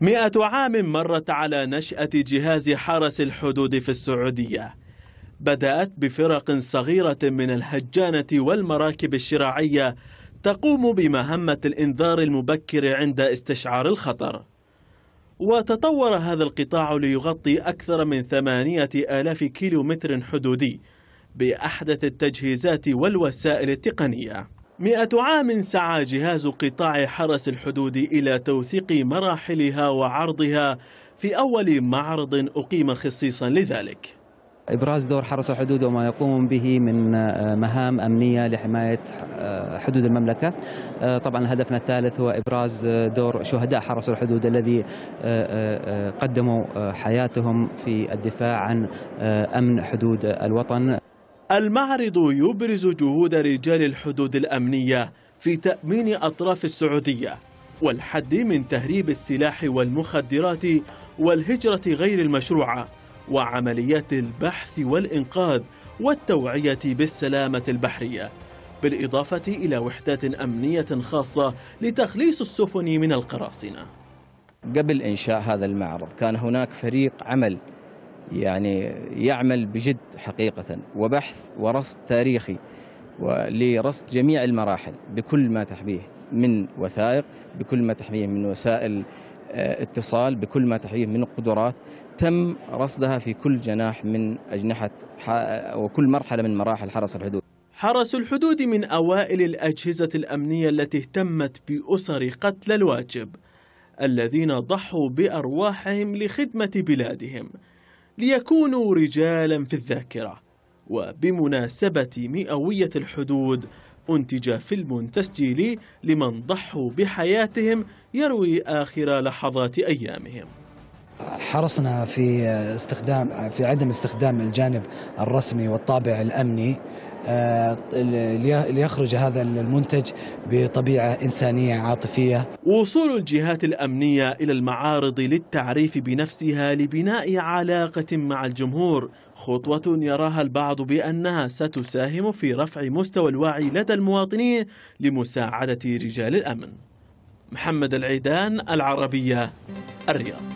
مئة عام مرت على نشأة جهاز حرس الحدود في السعودية بدأت بفرق صغيرة من الهجانة والمراكب الشراعية تقوم بمهمة الإنذار المبكر عند استشعار الخطر وتطور هذا القطاع ليغطي أكثر من ثمانية آلاف كيلومتر حدودي بأحدث التجهيزات والوسائل التقنية مئة عام سعى جهاز قطاع حرس الحدود إلى توثيق مراحلها وعرضها في أول معرض أقيم خصيصا لذلك إبراز دور حرس الحدود وما يقوم به من آه، مهام أمنية لحماية آه، حدود المملكة آه، طبعا هدفنا الثالث هو إبراز دور شهداء حرس الحدود الذي قدموا حياتهم في الدفاع عن أمن حدود الوطن المعرض يبرز جهود رجال الحدود الأمنية في تأمين أطراف السعودية والحد من تهريب السلاح والمخدرات والهجرة غير المشروعة وعمليات البحث والإنقاذ والتوعية بالسلامة البحرية بالإضافة إلى وحدات أمنية خاصة لتخليص السفن من القراصنة قبل إنشاء هذا المعرض كان هناك فريق عمل يعني يعمل بجد حقيقة وبحث ورصد تاريخي لرصد جميع المراحل بكل ما تحبيه من وثائق بكل ما تحبيه من وسائل آه، اتصال بكل ما تحبيه من قدرات تم رصدها في كل جناح من أجنحة وكل مرحلة من مراحل حرس الحدود حرس الحدود من أوائل الأجهزة الأمنية التي اهتمت بأسر قتل الواجب الذين ضحوا بأرواحهم لخدمة بلادهم ليكونوا رجالا في الذاكرة وبمناسبة مئوية الحدود أنتج فيلم تسجيلي لمن ضحوا بحياتهم يروي آخر لحظات أيامهم حرصنا في استخدام في عدم استخدام الجانب الرسمي والطابع الامني آه، ليخرج هذا المنتج بطبيعة إنسانية عاطفية وصول الجهات الأمنية إلى المعارض للتعريف بنفسها لبناء علاقة مع الجمهور خطوة يراها البعض بأنها ستساهم في رفع مستوى الوعي لدى المواطنين لمساعدة رجال الأمن محمد العيدان العربية الرياض